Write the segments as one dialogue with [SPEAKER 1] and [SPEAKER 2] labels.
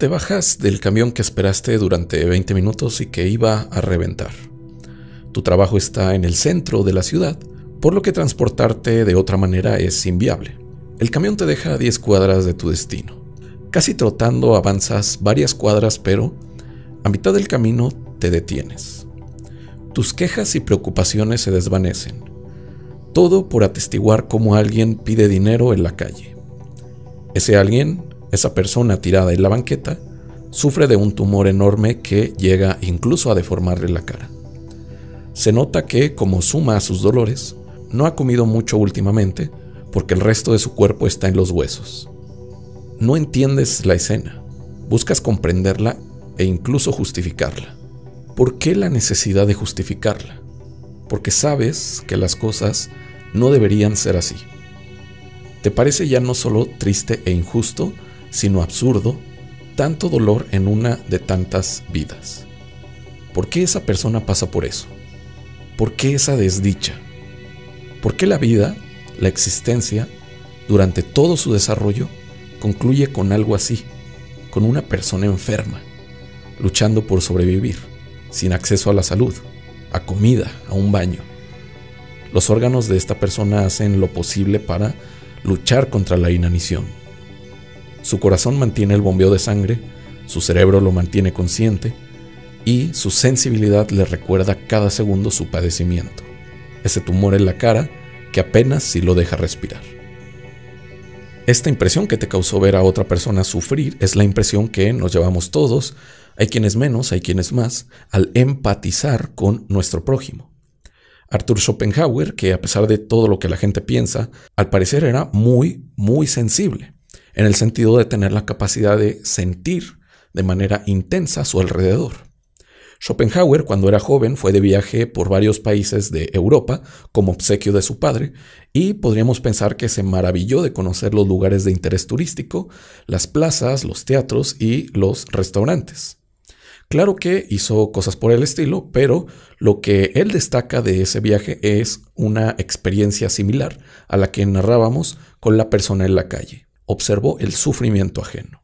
[SPEAKER 1] Te bajas del camión que esperaste durante 20 minutos y que iba a reventar. Tu trabajo está en el centro de la ciudad, por lo que transportarte de otra manera es inviable. El camión te deja a 10 cuadras de tu destino. Casi trotando avanzas varias cuadras, pero a mitad del camino te detienes. Tus quejas y preocupaciones se desvanecen. Todo por atestiguar cómo alguien pide dinero en la calle. Ese alguien esa persona tirada en la banqueta sufre de un tumor enorme que llega incluso a deformarle la cara. Se nota que, como suma a sus dolores, no ha comido mucho últimamente porque el resto de su cuerpo está en los huesos. No entiendes la escena, buscas comprenderla e incluso justificarla. ¿Por qué la necesidad de justificarla? Porque sabes que las cosas no deberían ser así. Te parece ya no solo triste e injusto, sino absurdo, tanto dolor en una de tantas vidas? ¿Por qué esa persona pasa por eso? ¿Por qué esa desdicha? ¿Por qué la vida, la existencia, durante todo su desarrollo, concluye con algo así, con una persona enferma, luchando por sobrevivir, sin acceso a la salud, a comida, a un baño? Los órganos de esta persona hacen lo posible para luchar contra la inanición su corazón mantiene el bombeo de sangre, su cerebro lo mantiene consciente y su sensibilidad le recuerda cada segundo su padecimiento, ese tumor en la cara que apenas si lo deja respirar. Esta impresión que te causó ver a otra persona sufrir es la impresión que nos llevamos todos, hay quienes menos, hay quienes más, al empatizar con nuestro prójimo. Arthur Schopenhauer, que a pesar de todo lo que la gente piensa, al parecer era muy, muy sensible en el sentido de tener la capacidad de sentir de manera intensa su alrededor. Schopenhauer, cuando era joven, fue de viaje por varios países de Europa como obsequio de su padre y podríamos pensar que se maravilló de conocer los lugares de interés turístico, las plazas, los teatros y los restaurantes. Claro que hizo cosas por el estilo, pero lo que él destaca de ese viaje es una experiencia similar a la que narrábamos con la persona en la calle observó el sufrimiento ajeno.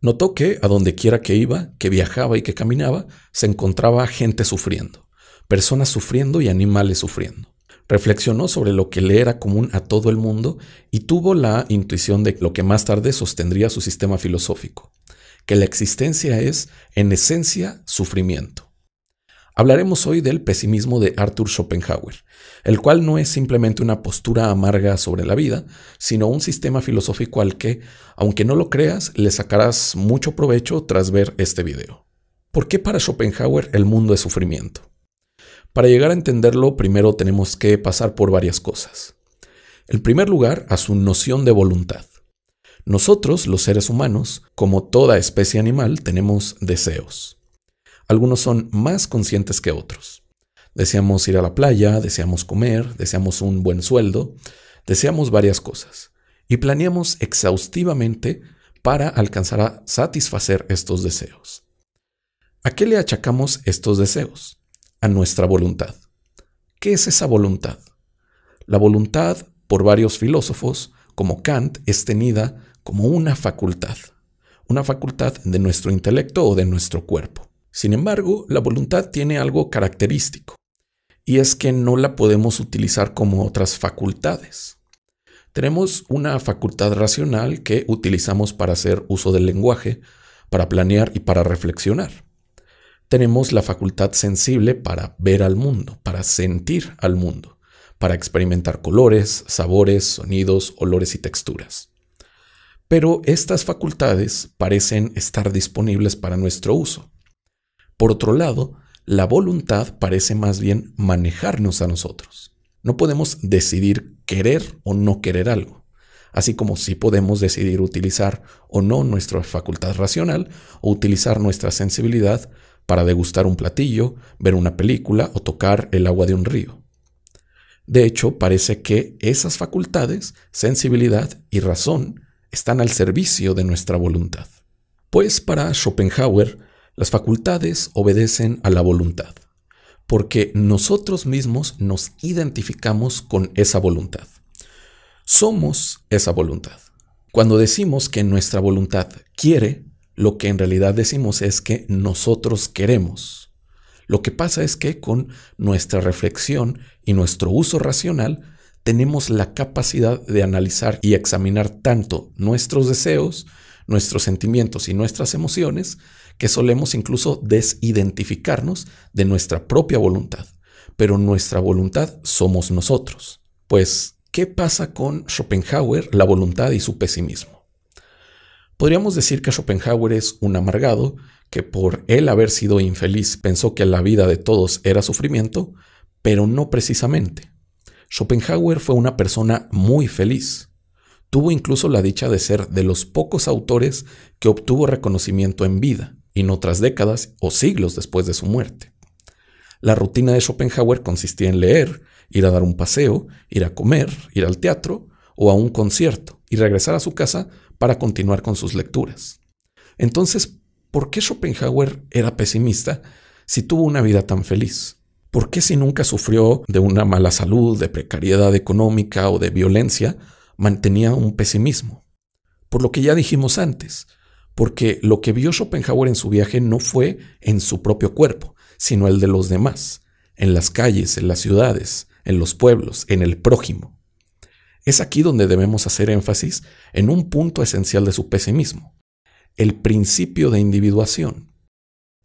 [SPEAKER 1] Notó que, a donde quiera que iba, que viajaba y que caminaba, se encontraba gente sufriendo, personas sufriendo y animales sufriendo. Reflexionó sobre lo que le era común a todo el mundo y tuvo la intuición de lo que más tarde sostendría su sistema filosófico, que la existencia es, en esencia, sufrimiento. Hablaremos hoy del pesimismo de Arthur Schopenhauer, el cual no es simplemente una postura amarga sobre la vida, sino un sistema filosófico al que, aunque no lo creas, le sacarás mucho provecho tras ver este video. ¿Por qué para Schopenhauer el mundo es sufrimiento? Para llegar a entenderlo, primero tenemos que pasar por varias cosas. En primer lugar, a su noción de voluntad. Nosotros, los seres humanos, como toda especie animal, tenemos deseos. Algunos son más conscientes que otros. Deseamos ir a la playa, deseamos comer, deseamos un buen sueldo, deseamos varias cosas y planeamos exhaustivamente para alcanzar a satisfacer estos deseos. ¿A qué le achacamos estos deseos? A nuestra voluntad. ¿Qué es esa voluntad? La voluntad, por varios filósofos, como Kant, es tenida como una facultad, una facultad de nuestro intelecto o de nuestro cuerpo. Sin embargo, la voluntad tiene algo característico, y es que no la podemos utilizar como otras facultades. Tenemos una facultad racional que utilizamos para hacer uso del lenguaje, para planear y para reflexionar. Tenemos la facultad sensible para ver al mundo, para sentir al mundo, para experimentar colores, sabores, sonidos, olores y texturas. Pero estas facultades parecen estar disponibles para nuestro uso por otro lado, la voluntad parece más bien manejarnos a nosotros. No podemos decidir querer o no querer algo, así como si podemos decidir utilizar o no nuestra facultad racional o utilizar nuestra sensibilidad para degustar un platillo, ver una película o tocar el agua de un río. De hecho, parece que esas facultades, sensibilidad y razón, están al servicio de nuestra voluntad. Pues para Schopenhauer, las facultades obedecen a la voluntad, porque nosotros mismos nos identificamos con esa voluntad. Somos esa voluntad. Cuando decimos que nuestra voluntad quiere, lo que en realidad decimos es que nosotros queremos. Lo que pasa es que con nuestra reflexión y nuestro uso racional, tenemos la capacidad de analizar y examinar tanto nuestros deseos nuestros sentimientos y nuestras emociones que solemos incluso desidentificarnos de nuestra propia voluntad. Pero nuestra voluntad somos nosotros. Pues, ¿qué pasa con Schopenhauer, la voluntad y su pesimismo? Podríamos decir que Schopenhauer es un amargado que por él haber sido infeliz pensó que la vida de todos era sufrimiento, pero no precisamente. Schopenhauer fue una persona muy feliz. Tuvo incluso la dicha de ser de los pocos autores que obtuvo reconocimiento en vida, y no tras décadas o siglos después de su muerte. La rutina de Schopenhauer consistía en leer, ir a dar un paseo, ir a comer, ir al teatro o a un concierto y regresar a su casa para continuar con sus lecturas. Entonces, ¿por qué Schopenhauer era pesimista si tuvo una vida tan feliz? ¿Por qué si nunca sufrió de una mala salud, de precariedad económica o de violencia, mantenía un pesimismo. Por lo que ya dijimos antes, porque lo que vio Schopenhauer en su viaje no fue en su propio cuerpo, sino el de los demás, en las calles, en las ciudades, en los pueblos, en el prójimo. Es aquí donde debemos hacer énfasis en un punto esencial de su pesimismo, el principio de individuación.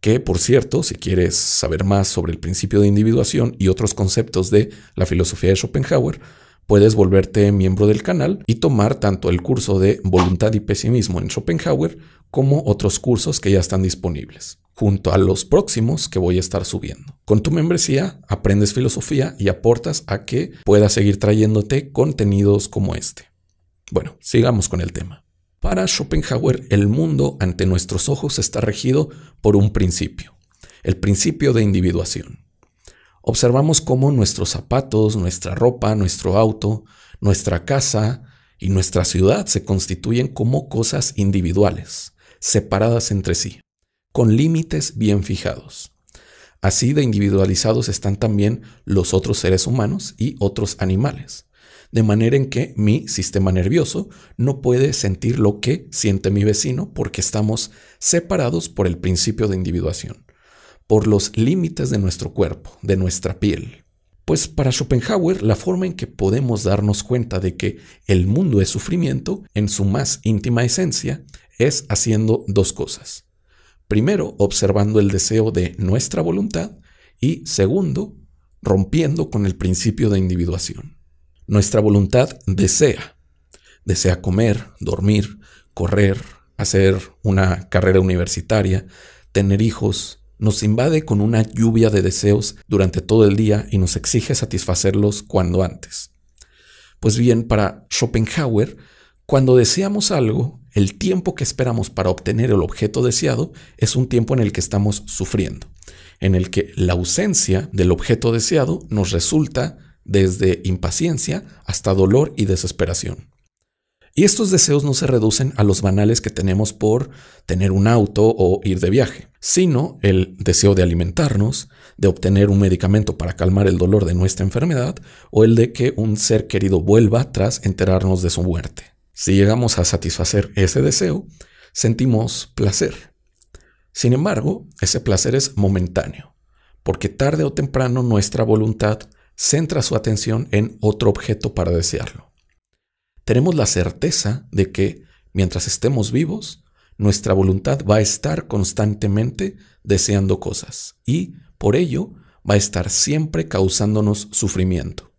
[SPEAKER 1] Que, por cierto, si quieres saber más sobre el principio de individuación y otros conceptos de la filosofía de Schopenhauer, puedes volverte miembro del canal y tomar tanto el curso de Voluntad y Pesimismo en Schopenhauer como otros cursos que ya están disponibles, junto a los próximos que voy a estar subiendo. Con tu membresía aprendes filosofía y aportas a que pueda seguir trayéndote contenidos como este. Bueno, sigamos con el tema. Para Schopenhauer, el mundo ante nuestros ojos está regido por un principio, el principio de individuación observamos cómo nuestros zapatos, nuestra ropa, nuestro auto, nuestra casa y nuestra ciudad se constituyen como cosas individuales, separadas entre sí, con límites bien fijados. Así de individualizados están también los otros seres humanos y otros animales, de manera en que mi sistema nervioso no puede sentir lo que siente mi vecino porque estamos separados por el principio de individuación por los límites de nuestro cuerpo, de nuestra piel. Pues para Schopenhauer, la forma en que podemos darnos cuenta de que el mundo es sufrimiento, en su más íntima esencia, es haciendo dos cosas. Primero, observando el deseo de nuestra voluntad y segundo, rompiendo con el principio de individuación. Nuestra voluntad desea. Desea comer, dormir, correr, hacer una carrera universitaria, tener hijos, nos invade con una lluvia de deseos durante todo el día y nos exige satisfacerlos cuando antes. Pues bien, para Schopenhauer, cuando deseamos algo, el tiempo que esperamos para obtener el objeto deseado es un tiempo en el que estamos sufriendo, en el que la ausencia del objeto deseado nos resulta desde impaciencia hasta dolor y desesperación. Y estos deseos no se reducen a los banales que tenemos por tener un auto o ir de viaje, sino el deseo de alimentarnos, de obtener un medicamento para calmar el dolor de nuestra enfermedad o el de que un ser querido vuelva tras enterarnos de su muerte. Si llegamos a satisfacer ese deseo, sentimos placer. Sin embargo, ese placer es momentáneo, porque tarde o temprano nuestra voluntad centra su atención en otro objeto para desearlo tenemos la certeza de que mientras estemos vivos, nuestra voluntad va a estar constantemente deseando cosas y, por ello, va a estar siempre causándonos sufrimiento.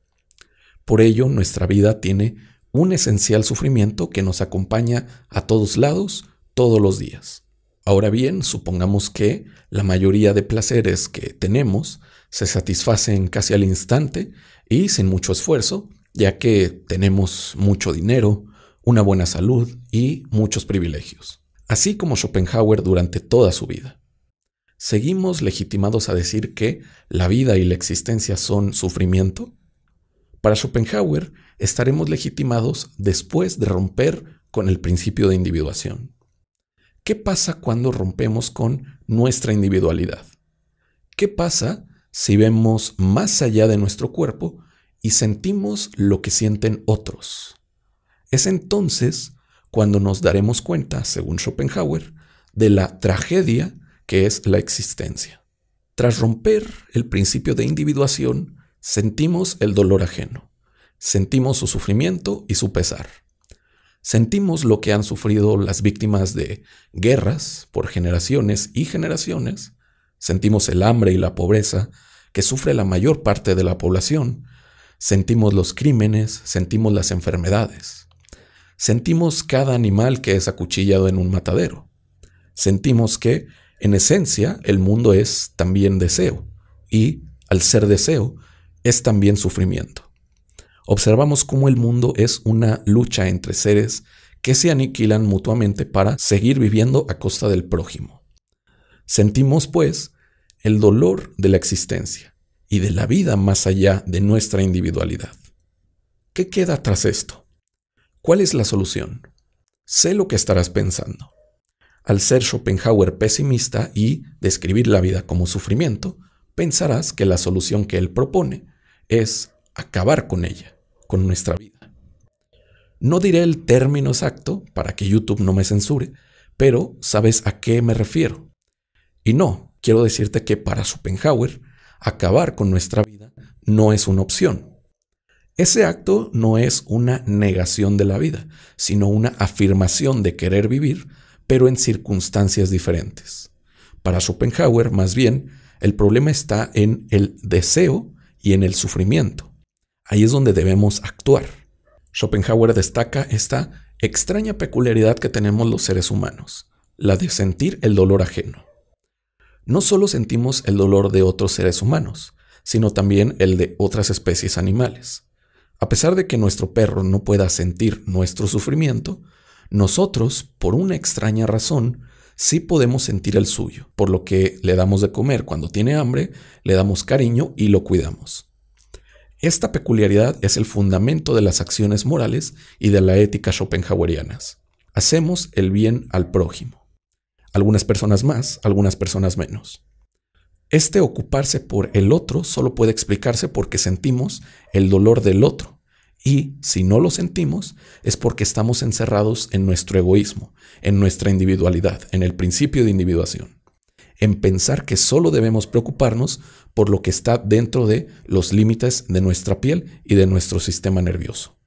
[SPEAKER 1] Por ello, nuestra vida tiene un esencial sufrimiento que nos acompaña a todos lados, todos los días. Ahora bien, supongamos que la mayoría de placeres que tenemos se satisfacen casi al instante y sin mucho esfuerzo, ya que tenemos mucho dinero, una buena salud y muchos privilegios, así como Schopenhauer durante toda su vida. ¿Seguimos legitimados a decir que la vida y la existencia son sufrimiento? Para Schopenhauer, estaremos legitimados después de romper con el principio de individuación. ¿Qué pasa cuando rompemos con nuestra individualidad? ¿Qué pasa si vemos más allá de nuestro cuerpo y sentimos lo que sienten otros. Es entonces cuando nos daremos cuenta, según Schopenhauer, de la tragedia que es la existencia. Tras romper el principio de individuación, sentimos el dolor ajeno, sentimos su sufrimiento y su pesar. Sentimos lo que han sufrido las víctimas de guerras por generaciones y generaciones, sentimos el hambre y la pobreza que sufre la mayor parte de la población, sentimos los crímenes, sentimos las enfermedades, sentimos cada animal que es acuchillado en un matadero, sentimos que, en esencia, el mundo es también deseo y, al ser deseo, es también sufrimiento. Observamos cómo el mundo es una lucha entre seres que se aniquilan mutuamente para seguir viviendo a costa del prójimo. Sentimos, pues, el dolor de la existencia, y de la vida más allá de nuestra individualidad. ¿Qué queda tras esto? ¿Cuál es la solución? Sé lo que estarás pensando. Al ser Schopenhauer pesimista y describir la vida como sufrimiento, pensarás que la solución que él propone es acabar con ella, con nuestra vida. No diré el término exacto para que YouTube no me censure, pero sabes a qué me refiero. Y no, quiero decirte que para Schopenhauer, acabar con nuestra vida no es una opción. Ese acto no es una negación de la vida, sino una afirmación de querer vivir, pero en circunstancias diferentes. Para Schopenhauer, más bien, el problema está en el deseo y en el sufrimiento. Ahí es donde debemos actuar. Schopenhauer destaca esta extraña peculiaridad que tenemos los seres humanos, la de sentir el dolor ajeno no solo sentimos el dolor de otros seres humanos, sino también el de otras especies animales. A pesar de que nuestro perro no pueda sentir nuestro sufrimiento, nosotros, por una extraña razón, sí podemos sentir el suyo, por lo que le damos de comer cuando tiene hambre, le damos cariño y lo cuidamos. Esta peculiaridad es el fundamento de las acciones morales y de la ética schopenhauerianas. Hacemos el bien al prójimo algunas personas más, algunas personas menos. Este ocuparse por el otro solo puede explicarse porque sentimos el dolor del otro. Y si no lo sentimos, es porque estamos encerrados en nuestro egoísmo, en nuestra individualidad, en el principio de individuación, en pensar que solo debemos preocuparnos por lo que está dentro de los límites de nuestra piel y de nuestro sistema nervioso.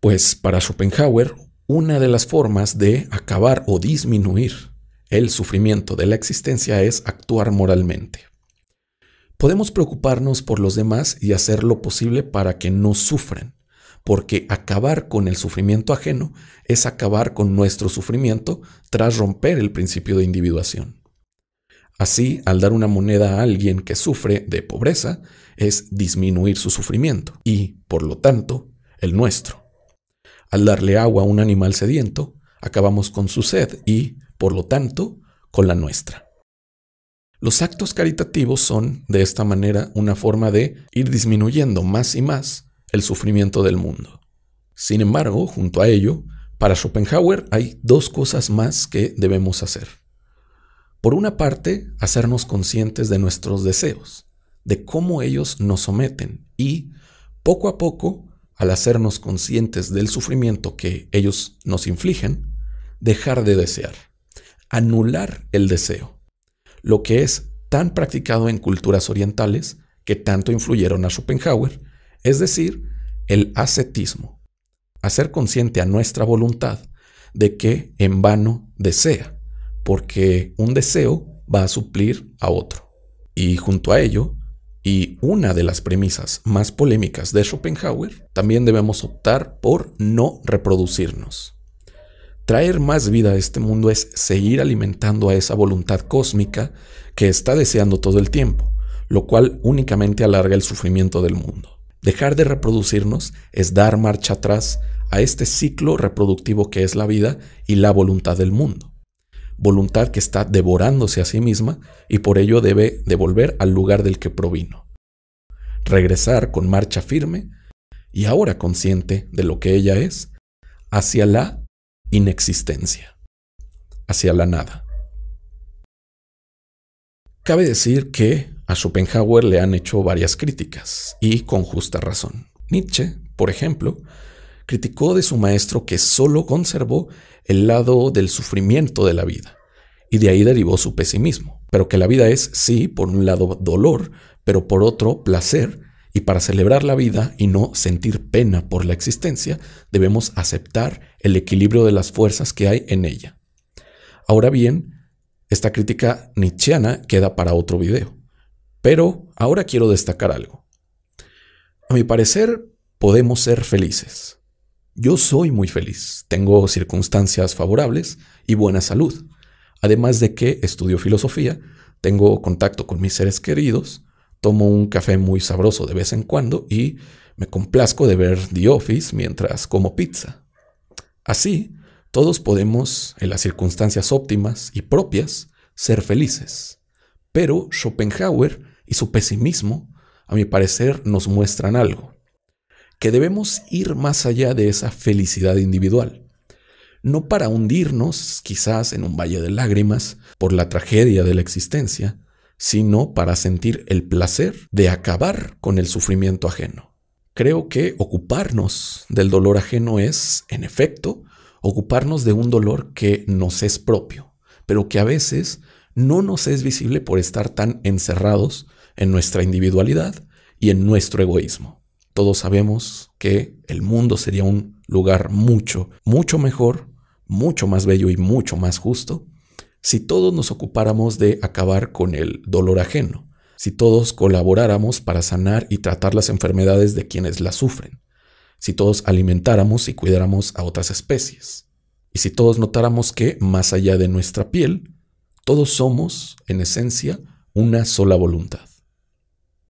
[SPEAKER 1] Pues para Schopenhauer, una de las formas de acabar o disminuir el sufrimiento de la existencia es actuar moralmente. Podemos preocuparnos por los demás y hacer lo posible para que no sufren, porque acabar con el sufrimiento ajeno es acabar con nuestro sufrimiento tras romper el principio de individuación. Así, al dar una moneda a alguien que sufre de pobreza, es disminuir su sufrimiento y, por lo tanto, el nuestro. Al darle agua a un animal sediento, acabamos con su sed y, por lo tanto, con la nuestra. Los actos caritativos son, de esta manera, una forma de ir disminuyendo más y más el sufrimiento del mundo. Sin embargo, junto a ello, para Schopenhauer hay dos cosas más que debemos hacer. Por una parte, hacernos conscientes de nuestros deseos, de cómo ellos nos someten y, poco a poco, al hacernos conscientes del sufrimiento que ellos nos infligen, dejar de desear anular el deseo, lo que es tan practicado en culturas orientales que tanto influyeron a Schopenhauer, es decir, el ascetismo, hacer consciente a nuestra voluntad de que en vano desea, porque un deseo va a suplir a otro. Y junto a ello, y una de las premisas más polémicas de Schopenhauer, también debemos optar por no reproducirnos. Traer más vida a este mundo es seguir alimentando a esa voluntad cósmica que está deseando todo el tiempo, lo cual únicamente alarga el sufrimiento del mundo. Dejar de reproducirnos es dar marcha atrás a este ciclo reproductivo que es la vida y la voluntad del mundo. Voluntad que está devorándose a sí misma y por ello debe devolver al lugar del que provino. Regresar con marcha firme y ahora consciente de lo que ella es, hacia la inexistencia, hacia la nada. Cabe decir que a Schopenhauer le han hecho varias críticas, y con justa razón. Nietzsche, por ejemplo, criticó de su maestro que solo conservó el lado del sufrimiento de la vida, y de ahí derivó su pesimismo, pero que la vida es, sí, por un lado dolor, pero por otro placer, y para celebrar la vida y no sentir pena por la existencia, debemos aceptar el equilibrio de las fuerzas que hay en ella. Ahora bien, esta crítica nietzscheana queda para otro video, pero ahora quiero destacar algo. A mi parecer, podemos ser felices. Yo soy muy feliz, tengo circunstancias favorables y buena salud, además de que estudio filosofía, tengo contacto con mis seres queridos, tomo un café muy sabroso de vez en cuando y me complazco de ver The Office mientras como pizza. Así, todos podemos, en las circunstancias óptimas y propias, ser felices. Pero Schopenhauer y su pesimismo, a mi parecer, nos muestran algo, que debemos ir más allá de esa felicidad individual, no para hundirnos quizás en un valle de lágrimas por la tragedia de la existencia, sino para sentir el placer de acabar con el sufrimiento ajeno. Creo que ocuparnos del dolor ajeno es, en efecto, ocuparnos de un dolor que nos es propio, pero que a veces no nos es visible por estar tan encerrados en nuestra individualidad y en nuestro egoísmo. Todos sabemos que el mundo sería un lugar mucho, mucho mejor, mucho más bello y mucho más justo si todos nos ocupáramos de acabar con el dolor ajeno, si todos colaboráramos para sanar y tratar las enfermedades de quienes las sufren, si todos alimentáramos y cuidáramos a otras especies, y si todos notáramos que, más allá de nuestra piel, todos somos, en esencia, una sola voluntad.